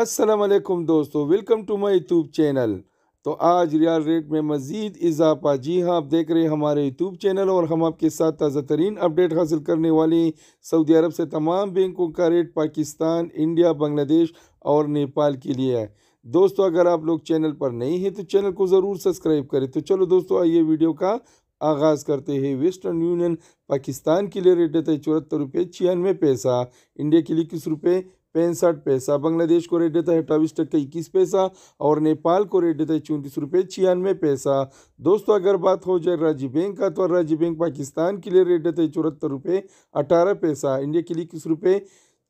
असलम दोस्तों welcome to my YouTube channel तो आज रियाल रेट में मज़ीद इजाफा जी हाँ आप देख रहे हैं हमारे यूट्यूब चैनल और हम आपके साथ ताज़ा तरीन अपडेट हासिल करने वाले सऊदी अरब से तमाम बैंकों का रेट पाकिस्तान इंडिया बांग्लादेश और नेपाल के लिए है दोस्तों अगर आप लोग चैनल पर नहीं हैं तो चैनल को ज़रूर सब्सक्राइब करें तो चलो दोस्तों आइए वीडियो का आगाज़ करते हैं वेस्टर्न यूनियन पाकिस्तान के लिए रेट देता है चौहत्तर रुपये छियानवे पैसा इंडिया के लिए किस रुपये पैंसठ पैसा बांग्लादेश को रेट देता है अट्ठावीस टक्का इक्कीस पैसा और नेपाल को रेट देता है चौंतीस रुपये छियानवे पैसा दोस्तों अगर बात हो जाए राज्य बैंक का तो राज्य बैंक पाकिस्तान के लिए रेट देता है चौहत्तर रुपये अठारह पैसा इंडिया के लिए इक्कीस रुपये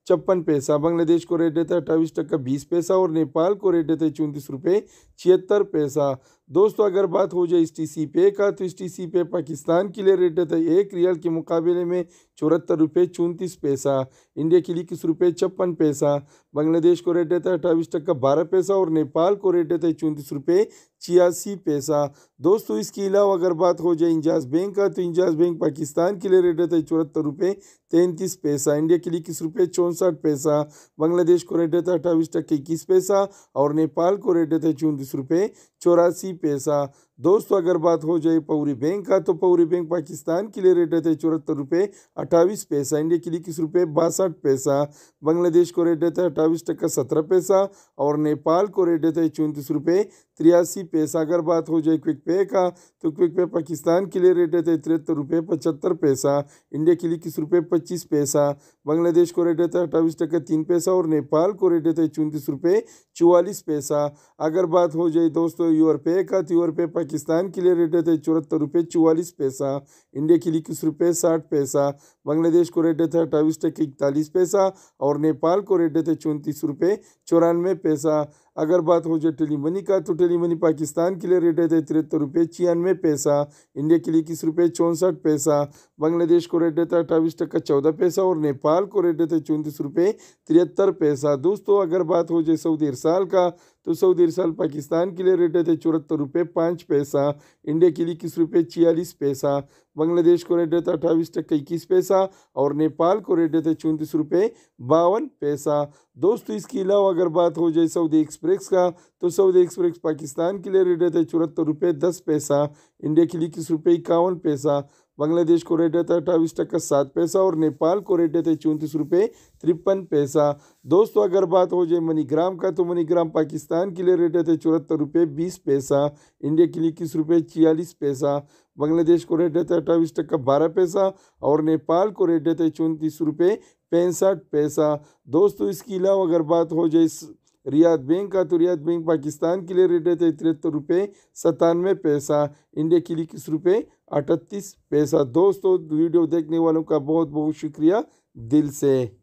छप्पन पैसा बांग्लादेश को रेट देता है अट्ठाईस टक्का बीस पैसा और नेपाल को रेट देता है चौंतीस रुपये छिहत्तर पैसा दोस्तों अगर बात हो जाए इस टी सी पे का तो इस टी सी पे पाकिस्तान के लिए रेट देता है एक रियल के मुकाबले में चौहत्तर रुपये चौंतीस पैसा इंडिया के लिए किस रुपये छप्पन पैसा बांग्लादेश को रेट देता है अट्ठाईस टक्का बारह पैसा और नेपाल को रेट देता है चौंतीस रुपये छियासी पैसा दोस्तों इसके अलावा अगर बात हो जाए इंजाज बैंक का तो इंजाज बैंक पाकिस्तान के लिए रेट देता है चौहत्तर रुपये तैंतीस पैसा इंडिया के लिए इक्कीस रुपये चौंसठ पैसा बांग्लादेश को रेट रहता है अट्ठाईस टक्के इक्कीस पैसा और नेपाल को रेट रहता है चौंतीस रुपये चौरासी पैसा दोस्तों अगर बात हो जाए पौरी बैंक का तो पौरी बैंक पाकिस्तान के लिए रेट रहता है चौहत्तर रुपये अट्ठाईस पैसा इंडिया के लिए इक्कीस रुपये बासठ पैसा बांग्लादेश को रेट रहता है अट्ठाईस टक्का सत्रह पैसा और नेपाल को रेट रहता है चौंतीस रुपये तिरासी पैसा अगर बात हो जाए क्विक पे का तो क्विक पे पाकिस्तान के लिए रेट रहता है तिहत्तर रुपये पचहत्तर पैसा इंडिया के लिए इक्कीस रुपये पच्चीस पैसा बांग्लादेश को रेट रहता है अट्ठाईस टक्का तीन पैसा और नेपाल को रेट रहता है चौंतीस रुपये चौवालीस पैसा अगर बात हो जाए दोस्तों यूर पे का तो यूर पे पाकिस्तान पाकिस्तान के लिए रेट थे चौहत्तर रुपये चौवालीस पैसा इंडिया के लिए इक्कीस रुपये साठ पैसा बांग्लादेश को रेट थे अट्ठाईस टके इकतालीस पैसा और नेपाल को रेट थे चौंतीस रुपये चौरानवे पैसा अगर बात हो जाए टेली मनी का तो टेली मनी पाकिस्तान के लिए रेट है तिहत्तर रुपये छियानवे पैसा इंडिया के लिए इक्कीस रुपये चौंसठ पैसा बांग्लादेश को रेट रहता है अट्ठाईस टक्का चौदह पैसा और नेपाल को रेट रहता है चौंतीस रुपये तिहत्तर पैसा दोस्तों अगर बात हो जाए सऊदी अरसाल का तो सऊदी अरसाल पाकिस्तान के लिए रेट देते चौहत्तर रुपये पाँच पैसा इंडिया के लिए इक्कीस रुपये छियालीस पैसा बांग्लादेश को रेट है अट्ठाईस टक्का इक्कीस पैसा और नेपाल को रेट देते चौंतीस रुपये बावन पैसा दोस्तों इसके अलावा अगर बात हो जाए सऊदी एक्सप्रेस एक्सप्रेस का तो सऊदी एक्सप्रेस पाकिस्तान के लिए रेट रहता है चौहत्तर रुपये दस पैसा इंडिया के लिए इक्कीस रुपये इक्यावन पैसा बांग्लादेश को रेट रहता है अट्ठावीस टक्का सात पैसा और नेपाल को रेट रहता है चौंतीस रुपये तिरपन पैसा दोस्तों अगर बात हो जाए मनीग्राम का तो मनीग्राम पाकिस्तान के लिए रेट रहता है चौहत्तर रुपये बीस पैसा इंडिया के लिए इक्कीस रुपये छियालीस पैसा बांग्लादेश को रेट रहता है अट्ठावीस टक्का बारह पैसा और नेपाल को रेट रहता है चौंतीस रुपये पैंसठ पैसा दोस्तों इसके अलावा अगर बात हो जाए रियाद बैंक का तो रियाद बैंक पाकिस्तान के लिए रेट रहता है तिहत्तर रुपये सतानवे पैसा इंडिया के लिए किस रुपये अठतीस पैसा दोस्तों वीडियो देखने वालों का बहुत बहुत शुक्रिया दिल से